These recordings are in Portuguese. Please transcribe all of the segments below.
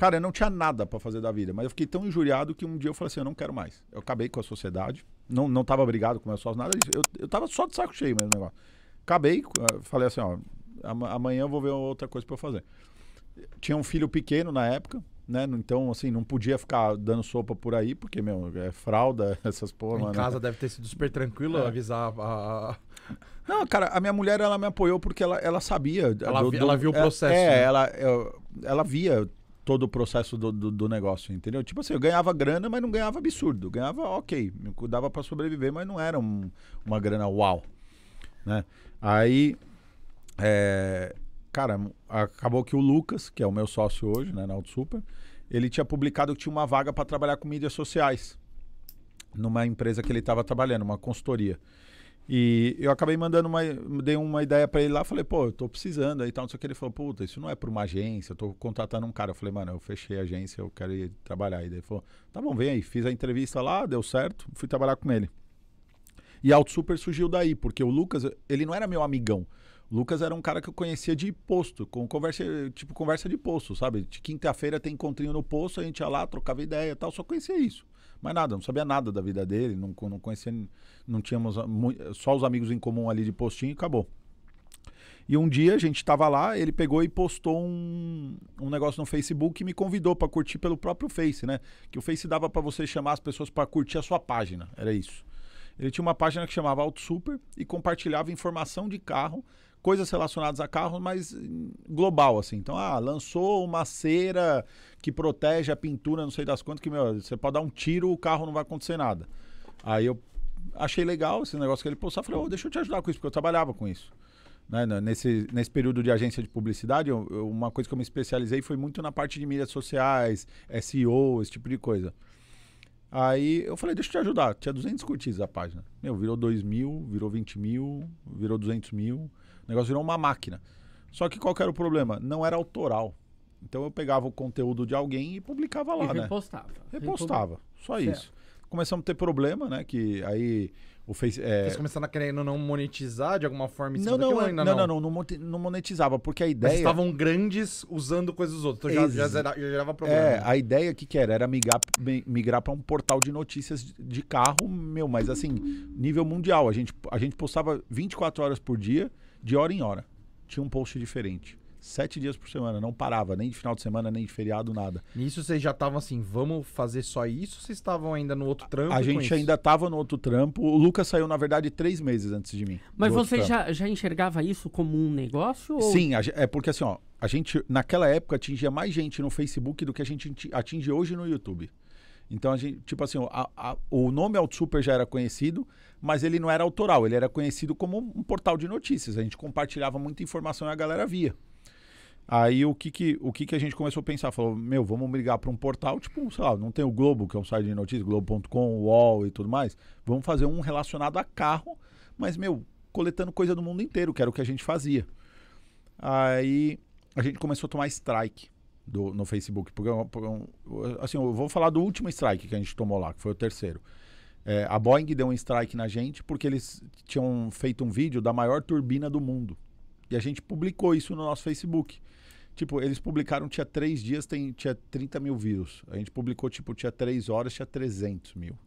Cara, eu não tinha nada para fazer da vida, mas eu fiquei tão injuriado que um dia eu falei assim, eu não quero mais. Eu acabei com a sociedade, não, não tava brigado com meus sócios, nada disso. Eu, eu tava só de saco cheio mesmo negócio. Acabei, ah, falei assim, ó, amanhã eu vou ver outra coisa para eu fazer. Tinha um filho pequeno na época, né? Então, assim, não podia ficar dando sopa por aí, porque, meu, é fralda, essas porra. Em casa né? deve ter sido super tranquilo é. avisar a... Não, cara, a minha mulher, ela me apoiou porque ela, ela sabia. Ela, do, ela viu o é, processo. É, né? ela, eu, ela via todo o processo do, do, do, negócio, entendeu? Tipo assim, eu ganhava grana, mas não ganhava absurdo. ganhava ok, me cuidava para sobreviver, mas não era um, uma grana uau, né? Aí, é, cara, acabou que o Lucas, que é o meu sócio hoje, né, na Auto Super, ele tinha publicado que tinha uma vaga para trabalhar com mídias sociais numa empresa que ele estava trabalhando, uma consultoria. E eu acabei mandando uma, dei uma ideia para ele lá, falei, pô, eu tô precisando aí tal, não sei o que. Ele falou, puta, isso não é para uma agência, eu tô contratando um cara. Eu falei, mano, eu fechei a agência, eu quero ir trabalhar. E daí ele falou, tá bom, vem aí. Fiz a entrevista lá, deu certo, fui trabalhar com ele. E Auto Super surgiu daí, porque o Lucas, ele não era meu amigão. O Lucas era um cara que eu conhecia de posto, com conversa, tipo conversa de posto, sabe? De quinta-feira tem encontrinho no posto, a gente ia lá, trocava ideia e tal, só conhecia isso. Mas nada, não sabia nada da vida dele, não, não conhecia, não tínhamos ah, só os amigos em comum ali de postinho e acabou. E um dia a gente estava lá, ele pegou e postou um, um negócio no Facebook e me convidou para curtir pelo próprio Face, né? Que o Face dava para você chamar as pessoas para curtir a sua página, era isso. Ele tinha uma página que chamava Auto Super e compartilhava informação de carro coisas relacionadas a carros, mas hum, global, assim. Então, ah, lançou uma cera que protege a pintura, não sei das quantas, que, meu, você pode dar um tiro, o carro não vai acontecer nada. Aí eu achei legal esse negócio que ele postou, falei, oh, deixa eu te ajudar com isso, porque eu trabalhava com isso. Né? Nesse, nesse período de agência de publicidade, eu, eu, uma coisa que eu me especializei foi muito na parte de mídias sociais, SEO, esse tipo de coisa. Aí eu falei, deixa eu te ajudar. Tinha 200 curtidas a página. Meu, virou 2 mil, virou 20 mil, virou 200 mil. O negócio virou uma máquina. Só que qual que era o problema? Não era autoral. Então eu pegava o conteúdo de alguém e publicava lá, e né? Repostava. Repostava. Só certo. isso. Começamos a ter problema, né? Que aí o Facebook É... Vocês tá começaram a querer não monetizar de alguma forma em não, não, ainda não, não, não, não, não monetizava, porque a ideia. Mas estavam grandes usando coisas dos outros. Então já, já, já, gerava problema. É, a ideia que, que era era migrar, migrar para um portal de notícias de carro, meu, mas assim, nível mundial. A gente, a gente postava 24 horas por dia de hora em hora. Tinha um post diferente. Sete dias por semana, não parava, nem de final de semana, nem de feriado, nada. Nisso vocês já estavam assim, vamos fazer só isso? Ou vocês estavam ainda no outro trampo? A gente ainda estava no outro trampo. O Lucas saiu, na verdade, três meses antes de mim. Mas você já, já enxergava isso como um negócio? Ou... Sim, a, é porque assim, ó, a gente naquela época atingia mais gente no Facebook do que a gente atinge hoje no YouTube. Então a gente, tipo assim, a, a, o nome Alt Super já era conhecido, mas ele não era autoral, ele era conhecido como um portal de notícias. A gente compartilhava muita informação e a galera via. Aí o que que, o que, que a gente começou a pensar? Falou, meu, vamos brigar para um portal, tipo, sei lá, não tem o Globo, que é um site de notícias, Globo.com, UOL e tudo mais. Vamos fazer um relacionado a carro, mas, meu, coletando coisa do mundo inteiro, que era o que a gente fazia. Aí a gente começou a tomar strike do, no Facebook. Porque, assim, eu vou falar do último strike que a gente tomou lá, que foi o terceiro. É, a Boeing deu um strike na gente porque eles tinham feito um vídeo da maior turbina do mundo. E a gente publicou isso no nosso Facebook. Tipo, eles publicaram, tinha três dias, tem, tinha 30 mil views. A gente publicou, tipo, tinha três horas, tinha 300 mil.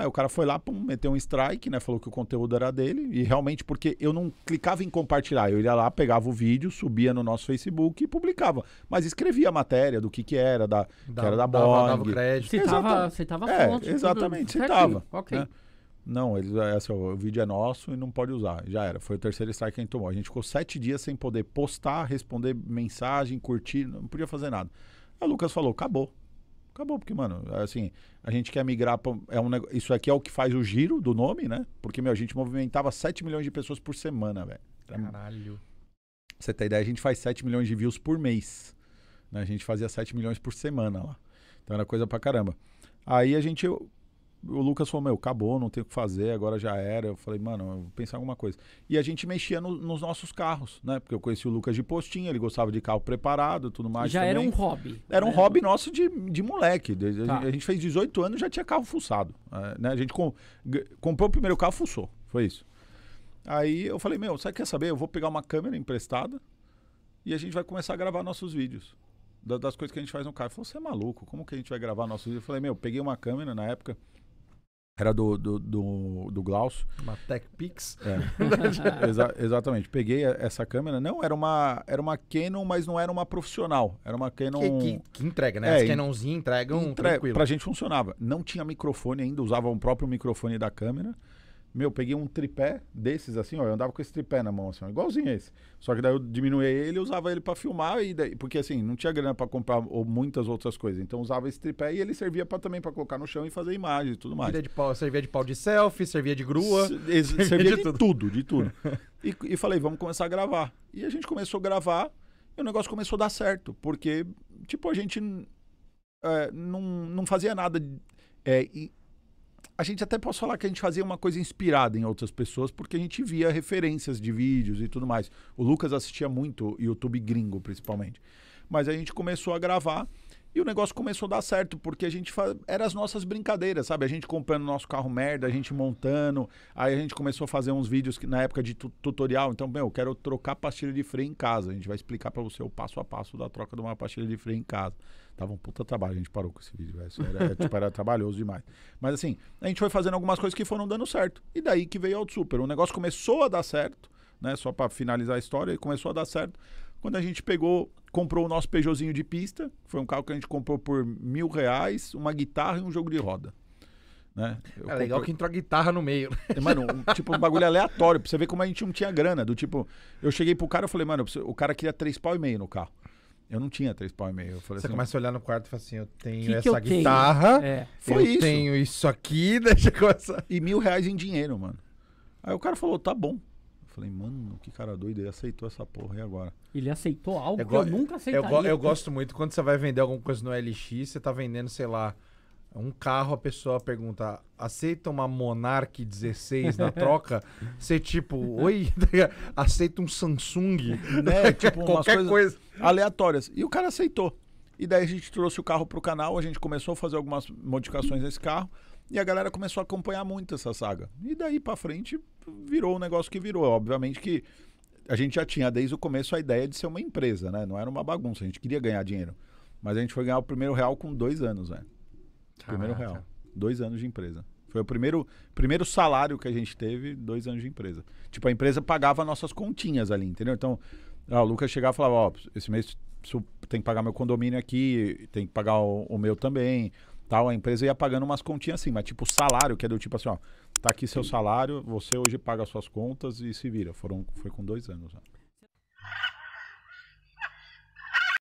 Aí o cara foi lá, pum, meteu um strike, né? Falou que o conteúdo era dele. E realmente, porque eu não clicava em compartilhar. Eu ia lá, pegava o vídeo, subia no nosso Facebook e publicava. Mas escrevia a matéria do que que era, da, dava, que era da dava, dava crédito. Citava, citava é, Exatamente, tudo, citava. Ok. Né? Não, eles, essa, é, assim, o vídeo é nosso e não pode usar. Já era. Foi o terceiro strike que a gente tomou. A gente ficou sete dias sem poder postar, responder mensagem, curtir, não podia fazer nada. Aí o Lucas falou: acabou. Acabou, porque, mano, assim, a gente quer migrar pra, é um neg... Isso aqui é o que faz o giro do nome, né? Porque, meu, a gente movimentava 7 milhões de pessoas por semana, velho. Caralho. Você tem ideia, a gente faz 7 milhões de views por mês. Né? A gente fazia 7 milhões por semana lá. Então era coisa pra caramba. Aí a gente o Lucas falou, meu, acabou, não tem o que fazer, agora já era. Eu falei, mano, eu vou pensar alguma coisa. E a gente mexia no, nos nossos carros, né? Porque eu conheci o Lucas de postinha, ele gostava de carro preparado, tudo mais. Já também. era um hobby. Era né? um hobby nosso de, de moleque. Tá. A, gente, fez 18 anos já tinha carro fuçado. Eh, né? A gente com, comprou o primeiro carro, fuçou. Foi isso. Aí eu falei, meu, você quer saber? Eu vou pegar uma câmera emprestada e a gente vai começar a gravar nossos vídeos. Das coisas que a gente faz no carro. Ele falou, você é maluco? Como que a gente vai gravar nossos vídeos? Eu falei, meu, peguei uma câmera na época, era do, do, do, do Glaucio. Uma Tech Pix. É. Exa exatamente. Peguei essa câmera. Não, era uma, era uma Canon, mas não era uma profissional. Era uma Canon. Que, que, que entrega, né? É, As Canonzinhas entregam. Entre... Tranquilo. Pra gente funcionava. Não tinha microfone ainda, usava o próprio microfone da câmera. Meu, peguei um tripé desses assim, ó. Eu andava com esse tripé na mão, assim, ó, igualzinho esse. Só que daí eu diminuía ele e usava ele para filmar, e daí, porque assim, não tinha grana para comprar ou muitas outras coisas. Então usava esse tripé e ele servia pra, também para colocar no chão e fazer imagem e tudo mais. Servia de pau, servia de, pau de selfie, servia de grua. Se, servia, servia, de, de tudo. tudo. de tudo. e, e falei, vamos começar a gravar. E a gente começou a gravar e o negócio começou a dar certo, porque, tipo, a gente é, não, não fazia nada. É, e, a gente até posso falar que a gente fazia uma coisa inspirada em outras pessoas, porque a gente via referências de vídeos e tudo mais. O Lucas assistia muito YouTube gringo, principalmente. Mas a gente começou a gravar e o negócio começou a dar certo, porque a gente faz... era as nossas brincadeiras, sabe? A gente comprando nosso carro merda, a gente montando. Aí a gente começou a fazer uns vídeos que, na época de tu tutorial. Então, meu, eu quero trocar pastilha de freio em casa. A gente vai explicar para você o passo a passo da troca de uma pastilha de freio em casa. Tava um puta trabalho, a gente parou com esse vídeo, Era, tipo, era trabalhoso demais. Mas assim, a gente foi fazendo algumas coisas que foram dando certo. E daí que veio o Super. O negócio começou a dar certo, né? Só para finalizar a história, e começou a dar certo quando a gente pegou, comprou o nosso Peugeotzinho de pista, foi um carro que a gente comprou por mil reais, uma guitarra e um jogo de roda. Né? É comprei... legal que entrou a guitarra no meio. É, mano, um, tipo, um bagulho aleatório, pra você ver como a gente não tinha grana. Do tipo, eu cheguei pro cara e falei, mano, o cara queria três pau e meio no carro. Eu não tinha três pau e meio. você assim, começa a olhar no quarto e fala assim: eu tenho que essa que eu guitarra, tenho? É. eu isso. tenho isso aqui, deixa eu começar. E mil reais em dinheiro, mano. Aí o cara falou: tá bom. Falei, mano, que cara doido, ele aceitou essa porra, e agora? Ele aceitou algo eu é que eu nunca é aceitaria. Eu, eu, gosto muito quando você vai vender alguma coisa no LX, você tá vendendo, sei lá, um carro, a pessoa pergunta, aceita uma Monarch 16 na troca? Você tipo, oi, tá aceita um Samsung? Né? tipo, qualquer coisa. Aleatórias. E o cara aceitou. E daí a gente trouxe o carro para o canal, a gente começou a fazer algumas modificações nesse carro. E a galera começou a acompanhar muito essa saga. E daí para frente virou o um negócio que virou. Obviamente que a gente já tinha desde o começo a ideia de ser uma empresa, né? Não era uma bagunça, a gente queria ganhar dinheiro. Mas a gente foi ganhar o primeiro real com dois anos, né? Primeiro real. Dois anos de empresa. Foi o primeiro, primeiro salário que a gente teve, dois anos de empresa. Tipo, a empresa pagava nossas continhas ali, entendeu? Então, ah, o Lucas chegava e falava, ó, esse mês tem que pagar meu condomínio aqui, tem que pagar o, o, meu também, tal. A empresa ia pagando umas continhas assim, mas tipo salário, que é do tipo assim, ó, tá aqui seu salário, você hoje paga suas contas e se vira. Foram, foi com dois anos. Né?